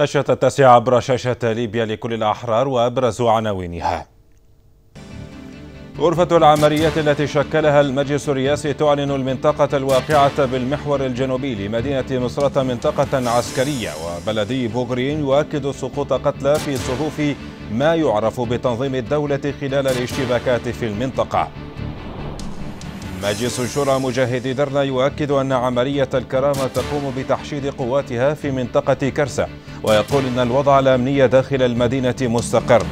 نشرة التاسعة عبر شاشة ليبيا لكل الأحرار وأبرز عناوينها غرفة العمليات التي شكلها المجلس الرئاسي تعلن المنطقة الواقعة بالمحور الجنوبي لمدينة مصرة منطقة عسكرية وبلدي بوغرين يؤكد سقوط قتلى في صفوف ما يعرف بتنظيم الدولة خلال الاشتباكات في المنطقة مجلس الشورى مجاهد درنا يؤكد أن عملية الكرامة تقوم بتحشيد قواتها في منطقة كرسة ويقول أن الوضع الأمني داخل المدينة مستقر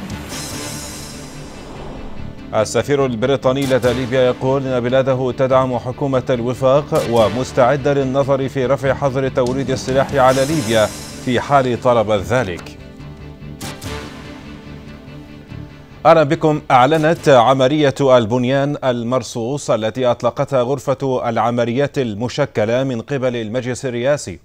السفير البريطاني لدى ليبيا يقول أن بلاده تدعم حكومة الوفاق ومستعدة للنظر في رفع حظر توريد السلاح على ليبيا في حال طلب ذلك أهلا بكم أعلنت عملية البنيان المرصوص التي أطلقتها غرفة العمليات المشكلة من قبل المجلس الرئاسي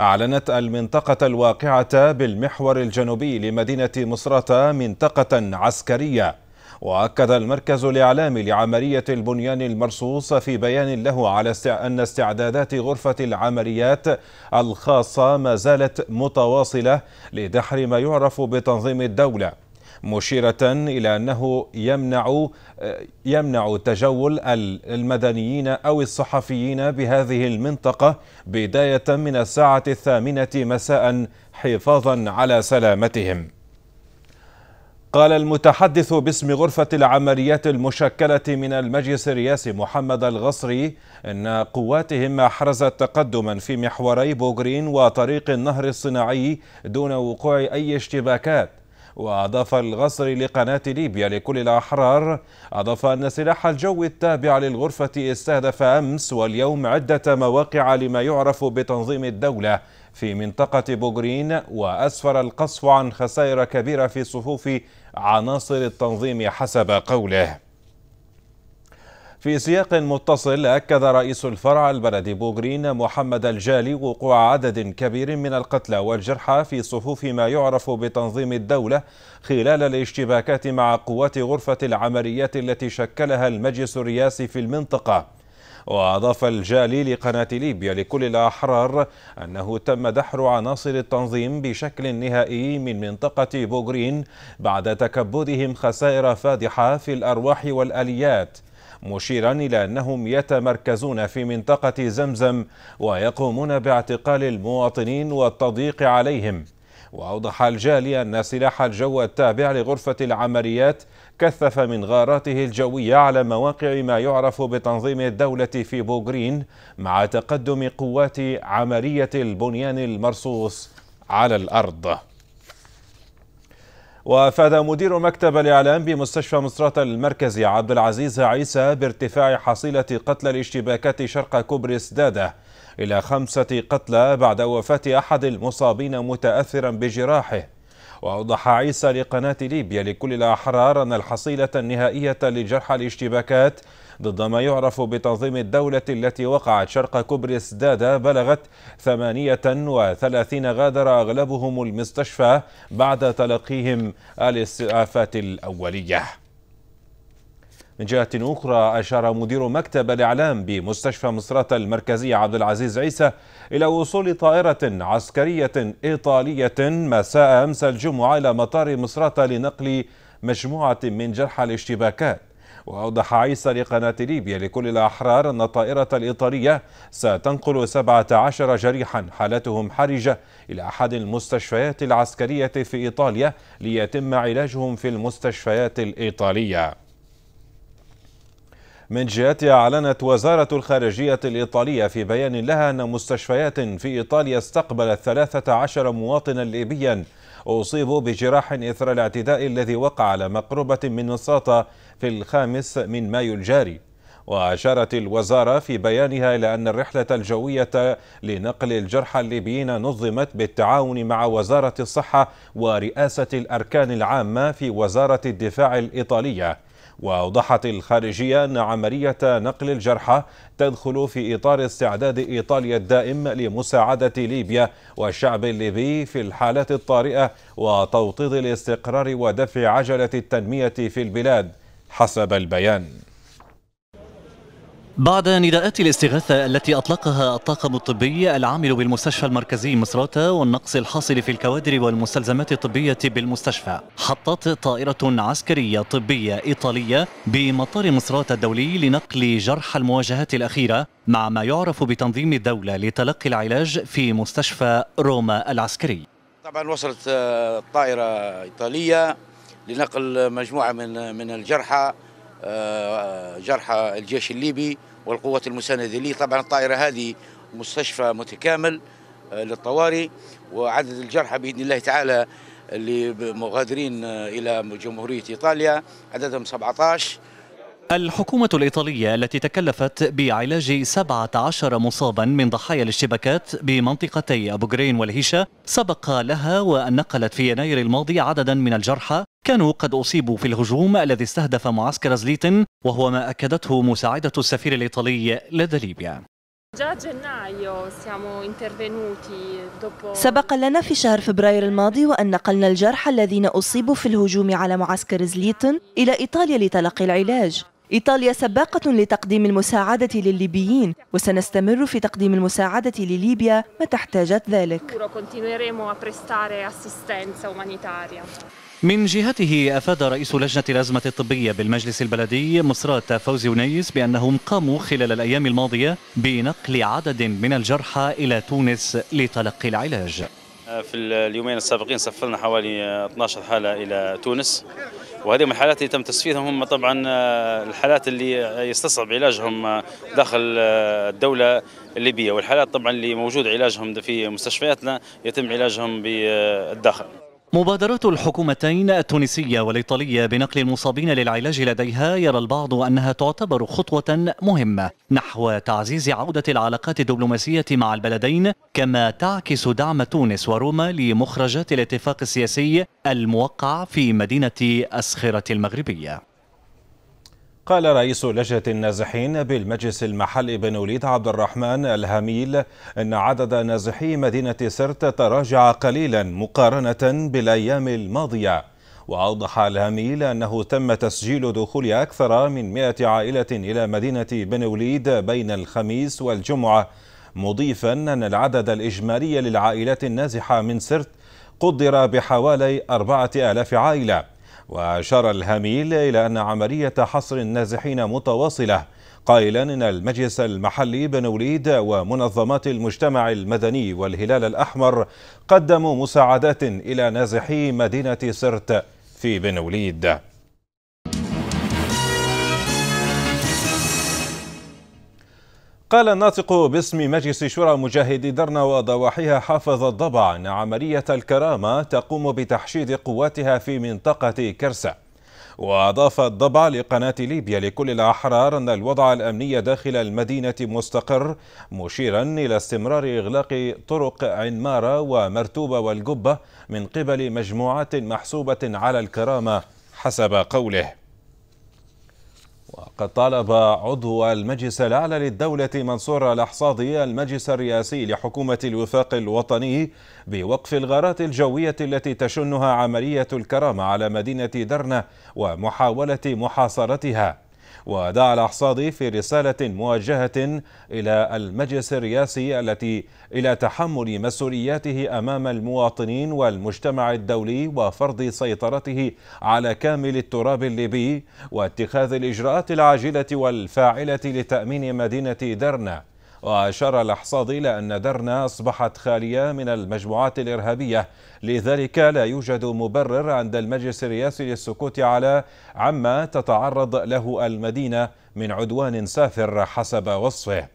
أعلنت المنطقة الواقعة بالمحور الجنوبي لمدينة مصراتة منطقة عسكرية وأكد المركز الإعلامي لعملية البنيان المرصوص في بيان له على أن استعدادات غرفة العمليات الخاصة ما زالت متواصلة لدحر ما يعرف بتنظيم الدولة مشيرة إلى أنه يمنع يمنع تجول المدنيين أو الصحفيين بهذه المنطقة بداية من الساعة الثامنة مساء حفاظا على سلامتهم قال المتحدث باسم غرفة العمليات المشكلة من المجلس الرئاسي محمد الغصري أن قواتهم أحرزت تقدما في محوري بوغرين وطريق النهر الصناعي دون وقوع أي اشتباكات وأضاف الغصر لقناة ليبيا لكل الأحرار أضاف أن سلاح الجو التابع للغرفة استهدف أمس واليوم عدة مواقع لما يعرف بتنظيم الدولة في منطقة بوغرين وأسفر القصف عن خسائر كبيرة في صفوف عناصر التنظيم حسب قوله في سياق متصل أكد رئيس الفرع البلدي بوغرين محمد الجالي وقوع عدد كبير من القتلى والجرحى في صفوف ما يعرف بتنظيم الدولة خلال الاشتباكات مع قوات غرفة العمليات التي شكلها المجلس الرئاسي في المنطقة وأضاف الجالي لقناة ليبيا لكل الأحرار أنه تم دحر عناصر التنظيم بشكل نهائي من منطقة بوغرين بعد تكبدهم خسائر فادحة في الأرواح والأليات مشيرا إلى أنهم يتمركزون في منطقة زمزم ويقومون باعتقال المواطنين والتضييق عليهم وأوضح الجالي أن سلاح الجو التابع لغرفة العمليات كثف من غاراته الجوية على مواقع ما يعرف بتنظيم الدولة في بوغرين مع تقدم قوات عملية البنيان المرصوص على الأرض وافاد مدير مكتب الاعلام بمستشفى مصرات المركزي عبد العزيز عيسى بارتفاع حصيله قتلى الاشتباكات شرق كوبري سداده الى خمسه قتلى بعد وفاه احد المصابين متاثرا بجراحه واوضح عيسى لقناه ليبيا لكل الاحرار ان الحصيله النهائيه لجرحى الاشتباكات ضد ما يعرف بتنظيم الدولة التي وقعت شرق كبر دادا بلغت 38 غادر أغلبهم المستشفى بعد تلقيهم الإسعافات الأولية من جهة أخرى أشار مدير مكتب الإعلام بمستشفى مصرات المركزية عبد العزيز عيسى إلى وصول طائرة عسكرية إيطالية مساء أمس الجمعة إلى مطار مصرات لنقل مجموعة من جرحى الاشتباكات وأوضح عيسى لقناة ليبيا لكل الأحرار أن الطائرة الإيطالية ستنقل 17 جريحا حالتهم حرجة إلى أحد المستشفيات العسكرية في إيطاليا ليتم علاجهم في المستشفيات الإيطالية من جهتها أعلنت وزارة الخارجية الإيطالية في بيان لها أن مستشفيات في إيطاليا استقبلت 13 مواطنا ليبيا أصيبوا بجراح إثر الاعتداء الذي وقع على مقربة من نصاطة في الخامس من مايو الجاري وأشارت الوزارة في بيانها إلى أن الرحلة الجوية لنقل الجرحى الليبيين نظمت بالتعاون مع وزارة الصحة ورئاسة الأركان العامة في وزارة الدفاع الإيطالية وأوضحت الخارجية أن عملية نقل الجرحى تدخل في إطار استعداد إيطاليا الدائم لمساعدة ليبيا والشعب الليبي في الحالات الطارئة وتوطيد الاستقرار ودفع عجلة التنمية في البلاد حسب البيان بعد نداءات الاستغاثة التي أطلقها الطاقم الطبي العامل بالمستشفى المركزي مصراتة والنقص الحاصل في الكوادر والمستلزمات الطبية بالمستشفى حطت طائرة عسكرية طبية إيطالية بمطار مصراتة الدولي لنقل جرحى المواجهات الأخيرة مع ما يعرف بتنظيم الدولة لتلقي العلاج في مستشفى روما العسكري طبعا وصلت آه، طائرة إيطالية لنقل مجموعة من آه، من الجرحى آه، جرحى الجيش الليبي والقوات المساندة لي طبعا الطائرة هذه مستشفى متكامل آه، للطوارئ وعدد الجرحى بإذن الله تعالى اللي مغادرين آه، إلى جمهورية إيطاليا عددهم 17 الحكومة الإيطالية التي تكلفت بعلاج 17 مصابا من ضحايا الاشتباكات بمنطقتي أبو جرين والهيشة سبق لها وأن نقلت في يناير الماضي عددا من الجرحى كانوا قد أصيبوا في الهجوم الذي استهدف معسكر زليتن وهو ما أكدته مساعدة السفير الإيطالي لدى ليبيا سبق لنا في شهر فبراير الماضي وأن نقلنا الجرحى الذين أصيبوا في الهجوم على معسكر زليتن إلى إيطاليا لتلقي العلاج إيطاليا سباقة لتقديم المساعدة للليبيين وسنستمر في تقديم المساعدة لليبيا متى احتاجت ذلك من جهته أفاد رئيس لجنة الأزمة الطبية بالمجلس البلدي مصرات فوزي ونيس بأنهم قاموا خلال الأيام الماضية بنقل عدد من الجرحى إلى تونس لتلقي العلاج في اليومين السابقين سفرنا حوالي 12 حالة إلى تونس وهذه من الحالات اللي تم تصفيتهم هم طبعا آه، الحالات اللي يستصعب علاجهم آه، داخل آه، الدولة الليبية والحالات طبعا اللي موجود علاجهم في مستشفياتنا يتم علاجهم بالداخل مبادرات الحكومتين التونسية والإيطالية بنقل المصابين للعلاج لديها يرى البعض أنها تعتبر خطوة مهمة نحو تعزيز عودة العلاقات الدبلوماسية مع البلدين كما تعكس دعم تونس وروما لمخرجات الاتفاق السياسي الموقع في مدينة أسخرة المغربية قال رئيس لجنة النازحين بالمجلس المحلي بن وليد عبد الرحمن الهميل أن عدد نازحي مدينة سرت تراجع قليلا مقارنة بالأيام الماضية وأوضح الهميل أنه تم تسجيل دخول أكثر من 100 عائلة إلى مدينة بن وليد بين الخميس والجمعة مضيفا أن العدد الإجمالي للعائلات النازحة من سرت قدر بحوالي 4000 عائلة وأشار الهاميل إلى أن عملية حصر النازحين متواصلة قائلا إن المجلس المحلي بن وليد ومنظمات المجتمع المدني والهلال الأحمر قدموا مساعدات إلى نازحي مدينة سرت في بن وليد قال الناطق باسم مجلس شورى مجاهدي درنا وضواحيها حافظ الضبع أن عملية الكرامة تقوم بتحشيد قواتها في منطقة كرسة وأضاف الضبع لقناة ليبيا لكل الأحرار أن الوضع الأمني داخل المدينة مستقر مشيرا إلى استمرار إغلاق طرق عنمارة ومرتوبة والقبه من قبل مجموعات محسوبة على الكرامة حسب قوله وقد طالب عضو المجلس الأعلى للدولة منصور الأحصادي المجلس الرئاسي لحكومة الوفاق الوطني بوقف الغارات الجوية التي تشنها عملية الكرامة على مدينة درنة ومحاولة محاصرتها ودعا الأحصادي في رسالة موجهة إلى المجلس الرئاسي التي إلى تحمل مسؤولياته أمام المواطنين والمجتمع الدولي وفرض سيطرته على كامل التراب الليبي واتخاذ الإجراءات العاجلة والفاعلة لتأمين مدينة درنا وأشار الأحصاد إلى أن درنا أصبحت خالية من المجموعات الإرهابية لذلك لا يوجد مبرر عند المجلس الرئاسي للسكوت على عما تتعرض له المدينة من عدوان سافر حسب وصفه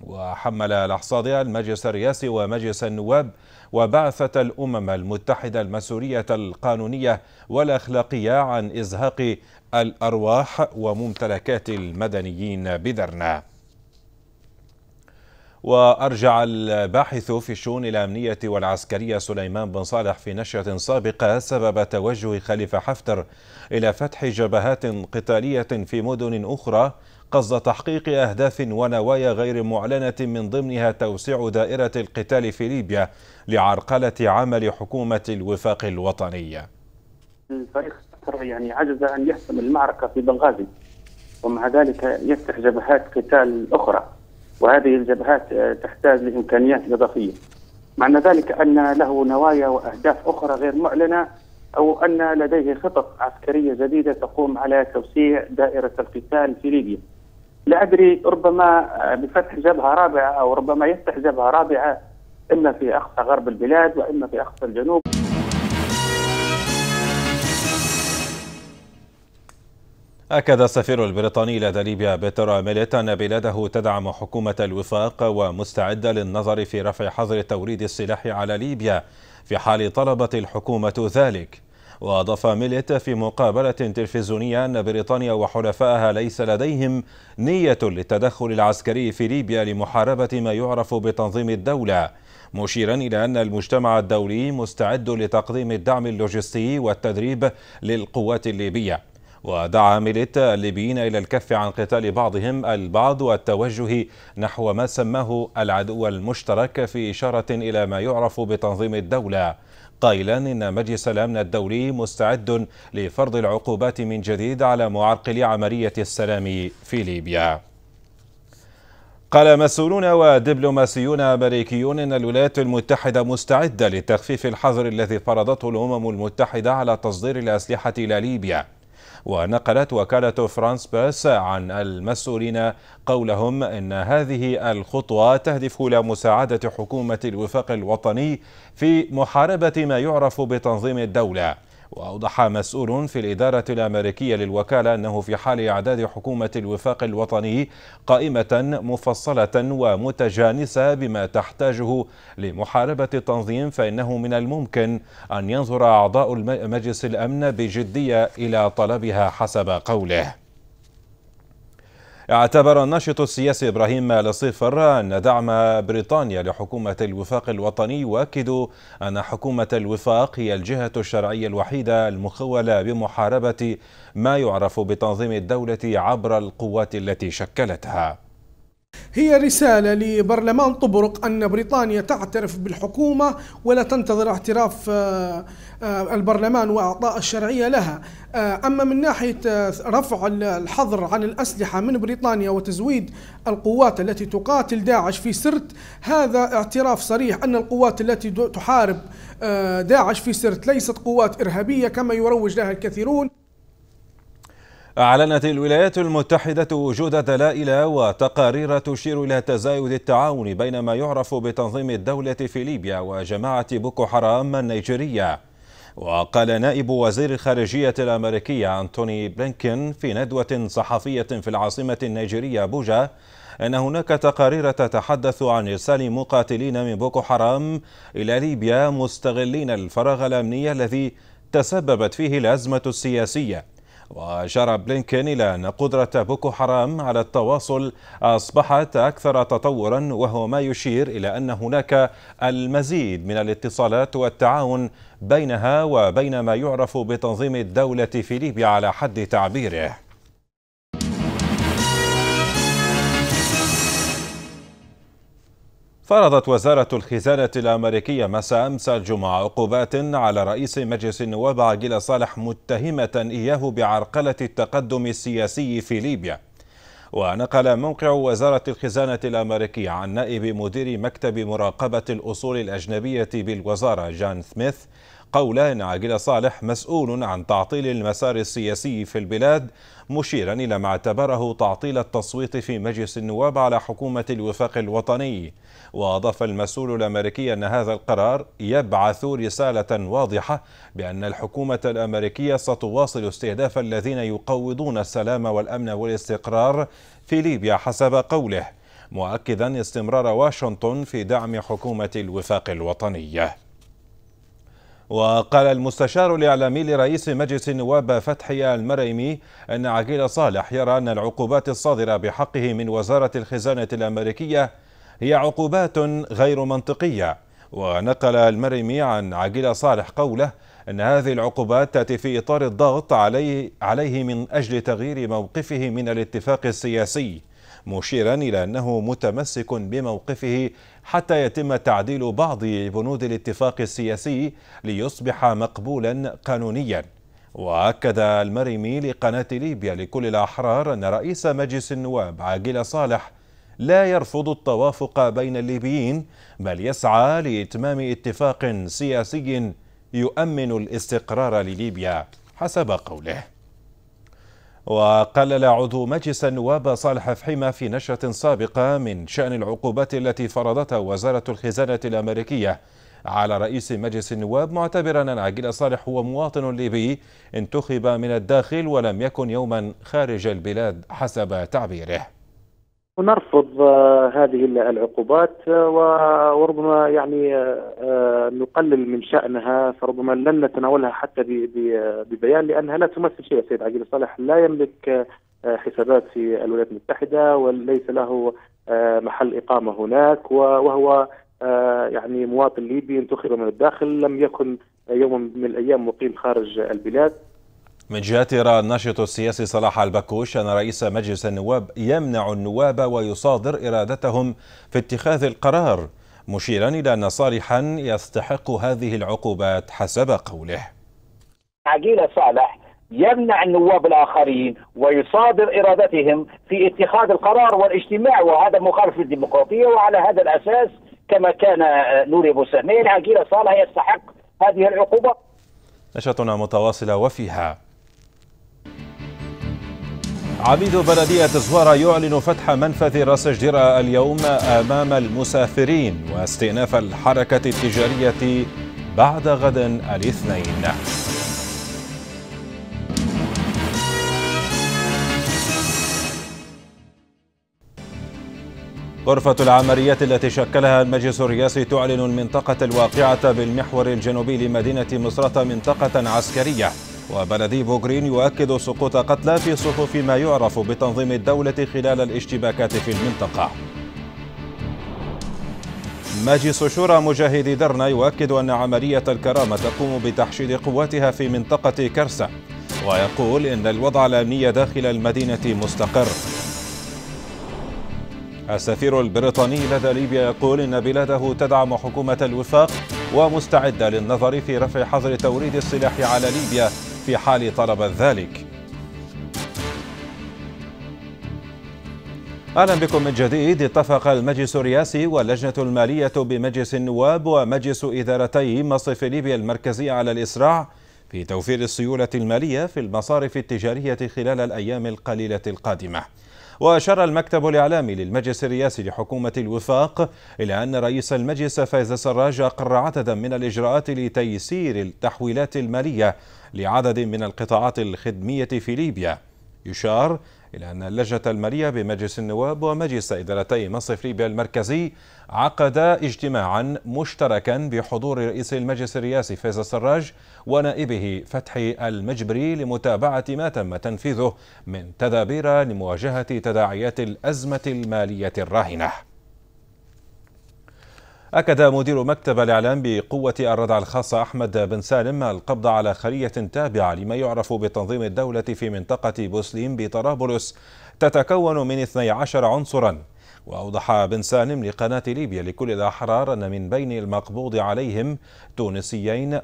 وحمل الأحصاد المجلس الرئاسي ومجلس النواب وبعثة الأمم المتحدة المسؤولية القانونية والأخلاقية عن إزهاق الأرواح وممتلكات المدنيين بدرنا وأرجع الباحث في الشؤون الأمنية والعسكرية سليمان بن صالح في نشرة سابقة سبب توجه خليفة حفتر إلى فتح جبهات قتالية في مدن أخرى قصد تحقيق أهداف ونوايا غير معلنة من ضمنها توسيع دائرة القتال في ليبيا لعرقلة عمل حكومة الوفاق الوطني الفريق يعني عجز أن يحسم المعركة في بنغازي ومع ذلك يفتح جبهات قتال أخرى وهذه الجبهات آه، تحتاج لامكانيات اضافيه. معنى ذلك ان له نوايا واهداف اخرى غير معلنه او ان لديه خطط عسكريه جديده تقوم على توسيع دائره القتال في ليبيا. لا ادري ربما آه، بفتح جبهه رابعه او ربما يفتح جبهه رابعه اما في اقصى غرب البلاد واما في اقصى الجنوب أكد السفير البريطاني لدى ليبيا بيتر ميليت أن بلاده تدعم حكومة الوفاق ومستعدة للنظر في رفع حظر توريد السلاح على ليبيا في حال طلبت الحكومة ذلك وأضاف ميليت في مقابلة تلفزيونية أن بريطانيا وحلفائها ليس لديهم نية للتدخل العسكري في ليبيا لمحاربة ما يعرف بتنظيم الدولة مشيرا إلى أن المجتمع الدولي مستعد لتقديم الدعم اللوجستي والتدريب للقوات الليبية ودعا ميليتا الليبيين إلى الكف عن قتال بعضهم البعض والتوجه نحو ما سماه العدو المشترك في إشارة إلى ما يعرف بتنظيم الدولة قائلا إن مجلس الأمن الدولي مستعد لفرض العقوبات من جديد على معرقلي عملية السلام في ليبيا قال مسؤولون ودبلوماسيون أمريكيون أن الولايات المتحدة مستعدة لتخفيف الحظر الذي فرضته الأمم المتحدة على تصدير الأسلحة إلى ليبيا ونقلت وكالة فرانس بس عن المسؤولين قولهم أن هذه الخطوة تهدف إلى مساعدة حكومة الوفاق الوطني في محاربة ما يعرف بتنظيم الدولة وأوضح مسؤول في الإدارة الأمريكية للوكالة أنه في حال إعداد حكومة الوفاق الوطني قائمة مفصلة ومتجانسة بما تحتاجه لمحاربة التنظيم فإنه من الممكن أن ينظر أعضاء مجلس الأمن بجدية إلى طلبها حسب قوله اعتبر الناشط السياسي إبراهيم لصيفر أن دعم بريطانيا لحكومة الوفاق الوطني يؤكد أن حكومة الوفاق هي الجهة الشرعية الوحيدة المخولة بمحاربة ما يعرف بتنظيم الدولة عبر القوات التي شكلتها هي رسالة لبرلمان طبرق أن بريطانيا تعترف بالحكومة ولا تنتظر اعتراف آه، آه، البرلمان وإعطاء الشرعية لها آه، أما من ناحية رفع الحظر عن الأسلحة من بريطانيا وتزويد القوات التي تقاتل داعش في سرت هذا اعتراف صريح أن القوات التي تحارب داعش في سرت ليست قوات إرهابية كما يروج لها الكثيرون أعلنت الولايات المتحدة وجود دلائل وتقارير تشير إلى تزايد التعاون بين ما يعرف بتنظيم الدولة في ليبيا وجماعة بوكو حرام النيجيرية وقال نائب وزير الخارجية الأمريكية أنتوني بلينكين في ندوة صحفية في العاصمة النيجيرية بوجا أن هناك تقارير تتحدث عن إرسال مقاتلين من بوكو حرام إلى ليبيا مستغلين الفراغ الأمني الذي تسببت فيه الأزمة السياسية وأشار بلينكين إلى أن قدرة بوكو حرام على التواصل أصبحت أكثر تطورا وهو ما يشير إلى أن هناك المزيد من الاتصالات والتعاون بينها وبين ما يعرف بتنظيم الدولة في ليبيا على حد تعبيره فرضت وزارة الخزانة الأمريكية مساء أمس الجمعة عقوبات على رئيس مجلس النواب عقيل صالح متهمة إياه بعرقلة التقدم السياسي في ليبيا ونقل موقع وزارة الخزانة الأمريكية عن نائب مدير مكتب مراقبة الأصول الأجنبية بالوزارة جان سميث قول أن عاجل صالح مسؤول عن تعطيل المسار السياسي في البلاد مشيرا إلى ما اعتبره تعطيل التصويت في مجلس النواب على حكومة الوفاق الوطني وأضاف المسؤول الأمريكي أن هذا القرار يبعث رسالة واضحة بأن الحكومة الأمريكية ستواصل استهداف الذين يقوضون السلام والأمن والاستقرار في ليبيا حسب قوله مؤكدا استمرار واشنطن في دعم حكومة الوفاق الوطنية وقال المستشار الإعلامي لرئيس مجلس النواب فتحي المريمي أن عقيل صالح يرى أن العقوبات الصادرة بحقه من وزارة الخزانة الأمريكية هي عقوبات غير منطقية ونقل المريمي عن عقيل صالح قوله أن هذه العقوبات تأتي في إطار الضغط عليه, عليه من أجل تغيير موقفه من الاتفاق السياسي مشيرا إلى أنه متمسك بموقفه حتى يتم تعديل بعض بنود الاتفاق السياسي ليصبح مقبولا قانونيا وأكد المرمي لقناة ليبيا لكل الأحرار أن رئيس مجلس النواب عاجل صالح لا يرفض التوافق بين الليبيين بل يسعى لإتمام اتفاق سياسي يؤمن الاستقرار لليبيا حسب قوله وقلل عضو مجلس النواب صالح فحيمة في نشرة سابقة من شأن العقوبات التي فرضتها وزارة الخزانة الأمريكية على رئيس مجلس النواب معتبرا أن عقيل صالح هو مواطن ليبي انتخب من الداخل ولم يكن يوما خارج البلاد حسب تعبيره نرفض آه، هذه العقوبات آه، وربما يعني آه، نقلل من شأنها فربما لن نتناولها حتى ببيان لأنها لا تمثل شيء السيد عقيل صالح لا يملك حسابات في الولايات المتحدة وليس له محل إقامة هناك وهو يعني مواطن ليبي انتخب من الداخل لم يكن يوما من الأيام مقيم خارج البلاد من جهة يرى الناشط السياسي صلاح البكوش أن رئيس مجلس النواب يمنع النواب ويصادر إرادتهم في اتخاذ القرار مشيرا إلى أن صالحا يستحق هذه العقوبات حسب قوله عقيلة صالح يمنع النواب الآخرين ويصادر إرادتهم في اتخاذ القرار والاجتماع وهذا مخالف للديمقراطية وعلى هذا الأساس كما كان آه، نوري أبو بوسامين عقيلة صالح يستحق هذه العقوبة نشرتنا متواصلة وفيها عميد بلدية زوارة يعلن فتح منفذ راس جديرة اليوم أمام المسافرين واستئناف الحركة التجارية بعد غد الاثنين غرفة العمليات التي شكلها المجلس الرئاسي تعلن المنطقة الواقعة بالمحور الجنوبي لمدينة مصرة منطقة عسكرية وبلدي بوغرين يؤكد سقوط قتلى في صفوف ما يعرف بتنظيم الدولة خلال الاشتباكات في المنطقة مجلس شورى مجاهدي درنا يؤكد أن عملية الكرامة تقوم بتحشيد قواتها في منطقة كرسة ويقول إن الوضع الأمني داخل المدينة مستقر السفير البريطاني لدى ليبيا يقول إن بلاده تدعم حكومة الوفاق ومستعدة للنظر في رفع حظر توريد السلاح على ليبيا في حال طلب ذلك أهلا بكم من جديد اتفق المجلس الرئاسي واللجنة المالية بمجلس النواب ومجلس إدارتي مصرف ليبيا المركزي على الإسراع في توفير السيولة المالية في المصارف التجارية خلال الأيام القليلة القادمة وأشار المكتب الإعلامي للمجلس الرئاسي لحكومة الوفاق إلى أن رئيس المجلس فايز سراج أقر عددا من الإجراءات لتيسير التحويلات المالية لعدد من القطاعات الخدمية في ليبيا يشار إلى أن اللجنة المالية بمجلس النواب ومجلس إدارتي مصرف ليبيا المركزي عقد اجتماعا مشتركا بحضور رئيس المجلس الرئاسي فيصل السراج ونائبه فتحي المجبري لمتابعة ما تم تنفيذه من تدابير لمواجهة تداعيات الأزمة المالية الراهنة أكد مدير مكتب الإعلام بقوة الردع الخاصة أحمد بن سالم القبض على خلية تابعة لما يعرف بتنظيم الدولة في منطقة بوسليم بطرابلس تتكون من 12 عنصرا وأوضح بن سالم لقناة ليبيا لكل الأحرار أن من بين المقبوض عليهم تونسيين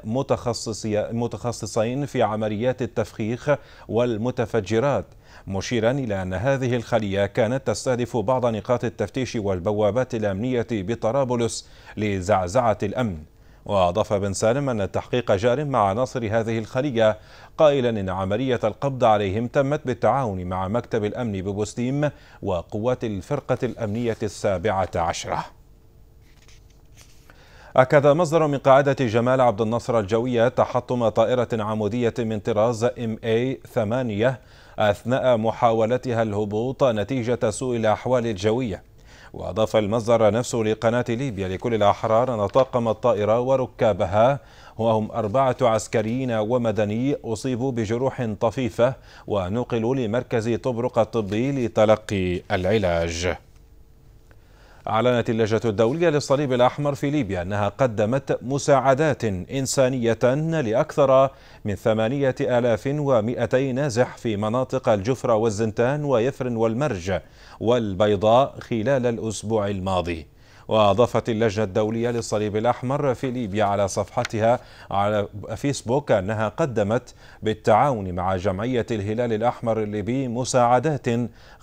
متخصصين في عمليات التفخيخ والمتفجرات مشيرا إلى أن هذه الخلية كانت تستهدف بعض نقاط التفتيش والبوابات الأمنية بطرابلس لزعزعة الأمن وأضاف بن سالم أن التحقيق جار مع عناصر هذه الخلية قائلا إن عملية القبض عليهم تمت بالتعاون مع مكتب الأمن ببوستيم وقوات الفرقة الأمنية السابعة عشرة أكد مصدر من قاعدة جمال عبد الناصر الجوية تحطم طائرة عمودية من طراز ام اي 8 أثناء محاولتها الهبوط نتيجة سوء الأحوال الجوية وأضاف المصدر نفسه لقناة ليبيا لكل الأحرار أن طاقم الطائرة وركابها وهم أربعة عسكريين ومدني أصيبوا بجروح طفيفة ونقلوا لمركز طبرق الطبي لتلقي العلاج أعلنت اللجنة الدولية للصليب الأحمر في ليبيا أنها قدمت مساعدات إنسانية لأكثر من ثمانية آلاف ومئتي نازح في مناطق الجفرة والزنتان ويفرن والمرج والبيضاء خلال الأسبوع الماضي وأضافت اللجنة الدولية للصليب الأحمر في ليبيا على صفحتها على فيسبوك أنها قدمت بالتعاون مع جمعية الهلال الأحمر الليبي مساعدات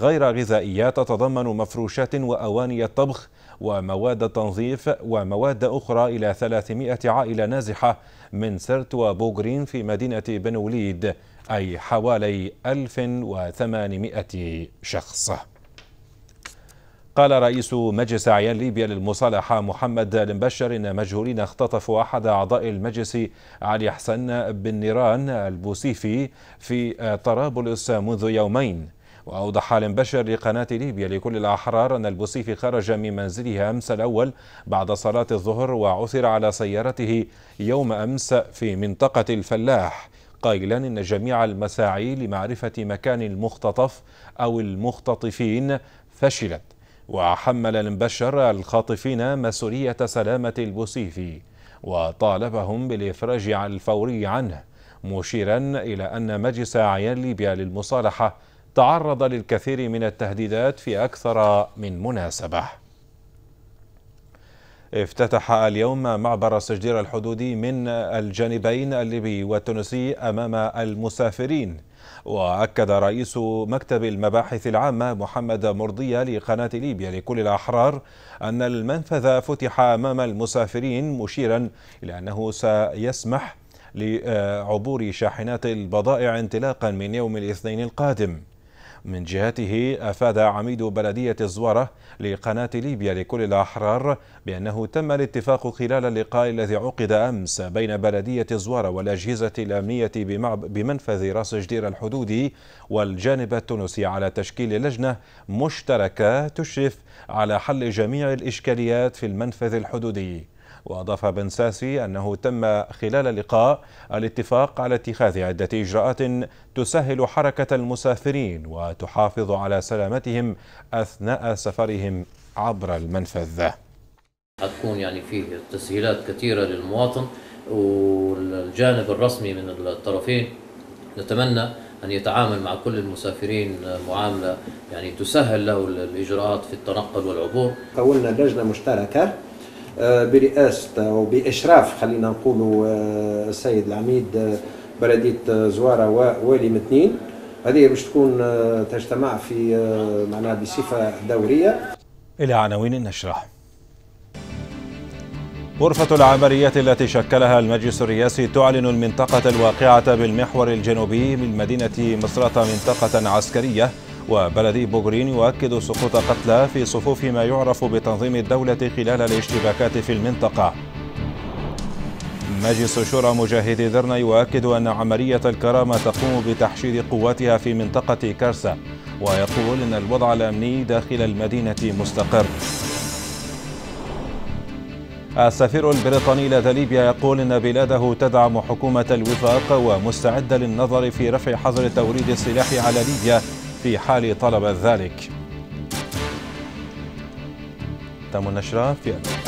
غير غذائية تتضمن مفروشات وأواني الطبخ ومواد تنظيف ومواد أخرى إلى 300 عائلة نازحة من سرت وبوغرين في مدينة بن وليد أي حوالي 1800 شخص قال رئيس مجلس أعيان ليبيا للمصالحة محمد المبشر إن مجهولين اختطفوا أحد أعضاء المجلس علي حسن بالنيران البوسيفي في طرابلس منذ يومين وأوضح المبشر لقناة ليبيا لكل الأحرار أن البوسيفي خرج من منزله أمس الأول بعد صلاة الظهر وعثر على سيارته يوم أمس في منطقة الفلاح قائلا إن جميع المساعي لمعرفة مكان المختطف أو المختطفين فشلت وحمل المبشر الخاطفين مسؤولية سلامة البوسيفي وطالبهم بالإفراج الفوري عنه مشيرا إلى أن مجلس أعيان ليبيا للمصالحة تعرض للكثير من التهديدات في أكثر من مناسبة افتتح اليوم معبر السجدير الحدودي من الجانبين الليبي والتونسي أمام المسافرين وأكد رئيس مكتب المباحث العامة محمد مرضية لقناة ليبيا لكل الأحرار أن المنفذ فتح أمام المسافرين مشيرا إلى أنه سيسمح لعبور شاحنات البضائع انطلاقا من يوم الاثنين القادم من جهته أفاد عميد بلدية الزوارة لقناة ليبيا لكل الأحرار بأنه تم الاتفاق خلال اللقاء الذي عقد أمس بين بلدية الزوارة والأجهزة الأمنية بمنفذ راس جدير الحدودي والجانب التونسي على تشكيل لجنة مشتركة تشرف على حل جميع الإشكاليات في المنفذ الحدودي وأضاف بن ساسي أنه تم خلال اللقاء الاتفاق على اتخاذ عدة إجراءات تسهل حركة المسافرين وتحافظ على سلامتهم أثناء سفرهم عبر المنفذ حتكون يعني فيه تسهيلات كثيرة للمواطن والجانب الرسمي من الطرفين نتمنى أن يتعامل مع كل المسافرين معاملة يعني تسهل له الإجراءات في التنقل والعبور كوننا لجنة مشتركة آه، برئاسه او باشراف خلينا نقولوا آه، السيد العميد آه، بلديه زواره ووالي متنين هذه باش تكون تجتمع في معناها بصفه دوريه الى عناوين النشره غرفة العمليات التي شكلها المجلس الرئاسي تعلن المنطقة الواقعة بالمحور الجنوبي من مدينة مصرة منطقة عسكرية وبلدي بوغرين يؤكد سقوط قتلى في صفوف ما يعرف بتنظيم الدولة خلال الاشتباكات في المنطقة مجلس شورى مجاهدي درنا يؤكد أن عملية الكرامة تقوم بتحشيد قواتها في منطقة كارسا ويقول أن الوضع الأمني داخل المدينة مستقر السفير البريطاني لدى ليبيا يقول إن بلاده تدعم حكومة الوفاق ومستعدة للنظر في رفع حظر توريد السلاح على ليبيا في حال طلب ذلك تم النشرة في أدنى.